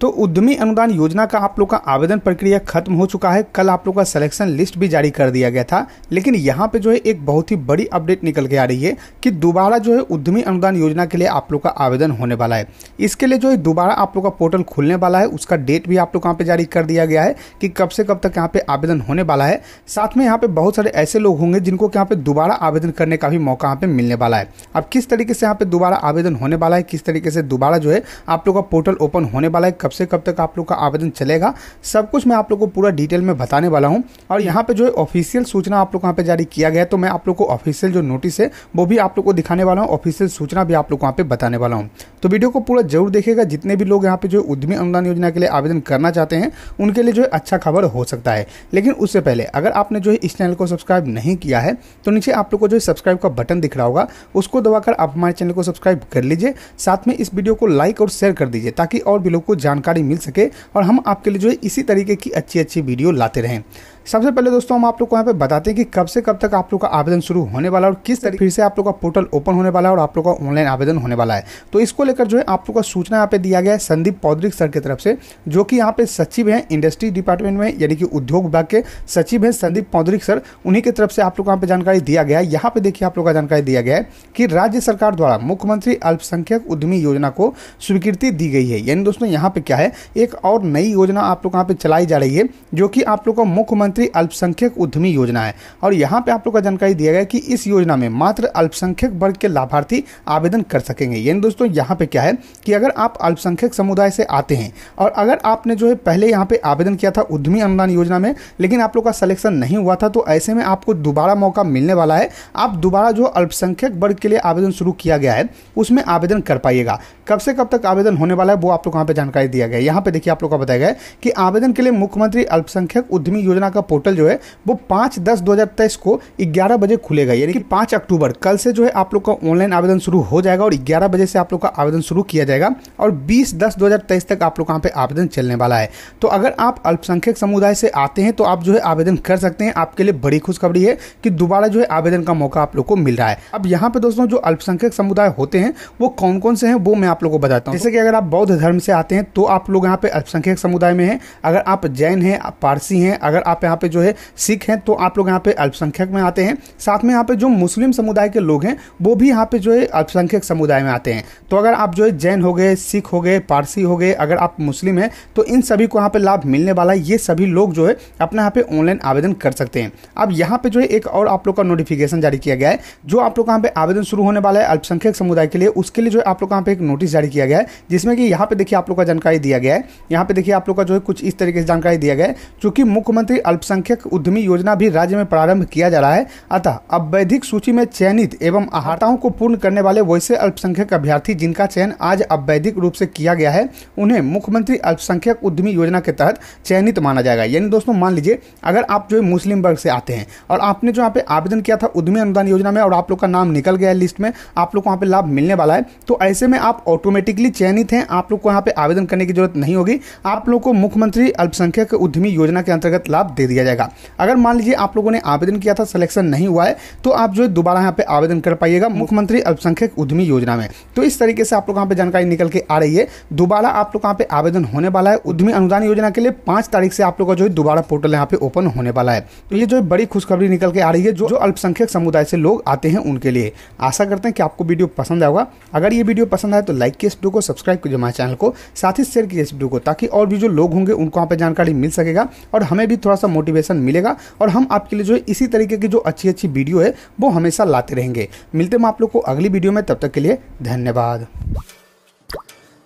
तो उद्यमी अनुदान योजना का आप लोग का आवेदन प्रक्रिया खत्म हो चुका है कल आप लोग का सिलेक्शन लिस्ट भी जारी कर दिया गया था लेकिन यहाँ पे जो है एक बहुत ही बड़ी अपडेट निकल के आ रही है कि दोबारा जो है उद्यमी अनुदान योजना के लिए आप लोग का आवेदन होने वाला है इसके लिए जो है दोबारा आप लोग का पोर्टल खुलने वाला है उसका डेट भी आप लोग यहाँ पे जारी कर दिया गया है कि कब से कब तक यहाँ पे आवेदन होने वाला है साथ में यहाँ पे बहुत सारे ऐसे लोग होंगे जिनको यहाँ पे दोबारा आवेदन करने का भी मौका यहाँ पे मिलने वाला है अब किस तरीके से यहाँ पे दोबारा आवेदन होने वाला है किस तरीके से दोबारा जो है आप लोग का पोर्टल ओपन होने वाला है कब से कब तक आप लोग का आवेदन चलेगा सब कुछ मैं आप लोग को पूरा डिटेल में बताने वाला हूँ और यहाँ पे जो है ऑफिशियल सूचना आप लोग यहाँ पे जारी किया गया है तो मैं आप लोग को ऑफिशियल जो नोटिस है वो भी आप लोग को दिखाने वाला हूँ ऑफिशियल सूचना भी आप लोग यहाँ पे बताने वाला हूँ तो वीडियो को पूरा जरूर देखेगा जितने भी लोग यहाँ पे जो उद्यमी अनुदान योजना के लिए आवेदन करना चाहते हैं उनके लिए जो है अच्छा खबर हो सकता है लेकिन उससे पहले अगर आपने जो है इस चैनल को सब्सक्राइब नहीं किया है तो नीचे आप लोग को जो है सब्सक्राइब का बटन दिख रहा होगा उसको दबाकर आप हमारे चैनल को सब्सक्राइब कर लीजिए साथ में इस वीडियो को लाइक और शेयर कर दीजिए ताकि और भी लोग को जान जानकारी मिल सके और हम आपके लिए जो है इसी तरीके की अच्छी अच्छी वीडियो लाते रहें सबसे पहले दोस्तों हम आप लोग को यहाँ पे बताते हैं कि कब से कब तक आप लोग का आवेदन शुरू होने वाला है और किस तरीके फिर से आप लोग का पोर्टल ओपन होने वाला है और आप लोग का ऑनलाइन आवेदन होने वाला है तो इसको लेकर जो है आप लोग का सूचना यहाँ पे दिया गया है संदीप पौधरिक सर की तरफ से जो कि यहाँ पे सचिव हैं इंडस्ट्री डिपार्टमेंट में यानी कि उद्योग विभाग के सचिव हैं संदीप पौधरिक सर उन्हीं की तरफ से आप लोग को यहाँ पे जानकारी दिया गया है यहाँ पे देखिए आप लोग का जानकारी दिया गया है कि राज्य सरकार द्वारा मुख्यमंत्री अल्पसंख्यक उद्यमी योजना को स्वीकृति दी गई है यानी दोस्तों यहाँ पे क्या है एक और नई योजना आप लोग यहाँ पे चलाई जा रही है जो कि आप लोग का मुख्यमंत्री प्रधानमंत्री अल्पसंख्यक उद्यमी योजना है और यहाँ पे आप लोग का जानकारी दिया गया कि इस योजना में मात्र अल्पसंख्यक वर्ग के लाभार्थी आवेदन कर सकेंगे यानी दोस्तों यहाँ पे क्या है कि अगर आप अल्पसंख्यक समुदाय से आते हैं और अगर आपने जो है पहले यहाँ पे आवेदन किया था उद्यमी अनुदान योजना में लेकिन आप लोग का सलेक्शन नहीं हुआ था तो ऐसे में आपको दोबारा मौका मिलने वाला है आप दोबारा जो अल्पसंख्यक वर्ग के लिए आवेदन शुरू किया गया है उसमें आवेदन कर पाइएगा कब से कब तक आवेदन होने वाला है वो आप लोग यहाँ पे जानकारी दिया गया है यहाँ पे देखिए आप लोग का बताया गया है कि आवेदन के लिए मुख्यमंत्री अल्पसंख्यक उद्यमी योजना का पोर्टल जो है वो पाँच दस दो को ग्यारह बजे खुलेगा यानी कि पाँच अक्टूबर कल से जो है आप लोग का ऑनलाइन आवेदन शुरू हो जाएगा और ग्यारह बजे से आप लोग का आवेदन शुरू किया जाएगा और बीस दस दो तक आप लोग यहाँ पे आवेदन चलने वाला है तो अगर आप अल्पसंख्यक समुदाय से आते हैं तो आप जो है आवेदन कर सकते हैं आपके लिए बड़ी खुशखबरी है कि दोबारा जो है आवेदन का मौका आप लोग को मिल रहा है अब यहाँ पे दोस्तों जो अल्पसंख्यक समुदाय होते हैं वो कौन कौन से हैं वो मैं आप लोगों को बताता हूँ जैसे कि अगर आप बौद्ध धर्म से आते हैं तो आप लोग यहाँ पे अल्पसंख्यक समुदाय में हैं अगर आप जैन हैं आप पारसी हैं अगर आप यहाँ पे जो है सिख हैं तो आप लोग यहाँ पे अल्पसंख्यक में आते हैं साथ में यहाँ पे जो मुस्लिम समुदाय के लोग हैं वो भी यहाँ पे जो है अल्पसंख्यक समुदाय में आते हैं तो अगर आप जो है जैन हो गए सिख हो गए पारसी हो गए अगर आप मुस्लिम हैं तो इन सभी को यहाँ पे लाभ मिलने वाला है ये सभी लोग जो है अपने यहाँ पे ऑनलाइन आवेदन कर सकते हैं अब यहाँ पे जो है एक और आप लोग का नोटिफिकेशन जारी किया गया है जो आप लोग यहाँ पे आवेदन शुरू होने वाला है अल्पसंख्यक समुदाय के लिए उसके लिए जो है आप लोग यहाँ पे एक नोटिस नोटिस जारी किया गया है जिसमें कि यहाँ पे देखिए आप लोग का जानकारी दिया गया है यहाँ पे देखिए आप लोग का जो है कुछ इस तरीके से जानकारी दिया गया है चूंकि मुख्यमंत्री अल्पसंख्यक उद्यमी योजना भी राज्य में प्रारंभ किया जा रहा है अतः अब वैधिक सूची में चयनित एवं अहाताओं को पूर्ण करने वाले वैसे अल्पसंख्यक अभ्यर्थी जिनका चयन आज अवैधिक रूप से किया गया है उन्हें मुख्यमंत्री अल्पसंख्यक उद्यमी योजना के तहत चयनित माना जाएगा यानी दोस्तों मान लीजिए अगर आप जो है मुस्लिम वर्ग से आते हैं और आपने जो यहाँ पे आवेदन किया था उद्यमी अनुदान योजना में और आप लोग का नाम निकल गया है लिस्ट में आप लोग को वहाँ पे लाभ मिलने वाला है तो ऐसे में आप ऑटोमेटिकली चयनित हैं आप लोग को यहाँ पे आवेदन करने की जरूरत नहीं होगी आप लोग को मुख्यमंत्री अल्पसंख्यक उद्यमी योजना के अंतर्गत लाभ दे दिया जाएगा अगर मान लीजिए आप लोगों ने आवेदन किया था सिलेक्शन नहीं हुआ है तो आप जो है दोबारा यहाँ पे आवेदन कर पाइएगा मुख्यमंत्री अल्पसंख्यक उद्यमी योजना में तो इस तरीके से आप लोग यहाँ पे जानकारी निकल के आ रही है दोबारा आप लोग यहाँ पे आवेदन होने वाला है उद्यमी अनुदान योजना के लिए पांच तारीख से आप लोग का जो है दोबारा पोर्टल यहाँ पे ओपन होने वाला है तो ये जो है बड़ी खुशखबरी निकल के आ रही है जो जो अल्पसंख्यक समुदाय से लोग आते हैं उनके लिए आशा करते हैं कि आपको वीडियो पसंद आएगा अगर ये वीडियो पसंद आए तो लाइक लाइक कीजिए इस वीडियो को सब्सक्राइब कीजिए हमारे चैनल को साथ ही शेयर कीजिए इस वीडियो को ताकि और भी जो लोग होंगे उनको वहाँ पर जानकारी मिल सकेगा और हमें भी थोड़ा सा मोटिवेशन मिलेगा और हम आपके लिए जो है इसी तरीके की जो अच्छी अच्छी वीडियो है वो हमेशा लाते रहेंगे मिलते हैं आप लोग को अगली वीडियो में तब तक के लिए धन्यवाद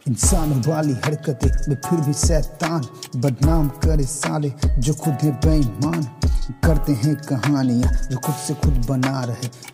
इंसान वाली हरकतें में फिर भी शैतान बदनाम करे साले जो खुद है बेईमान करते हैं कहानियाँ जो खुद से खुद बना रहे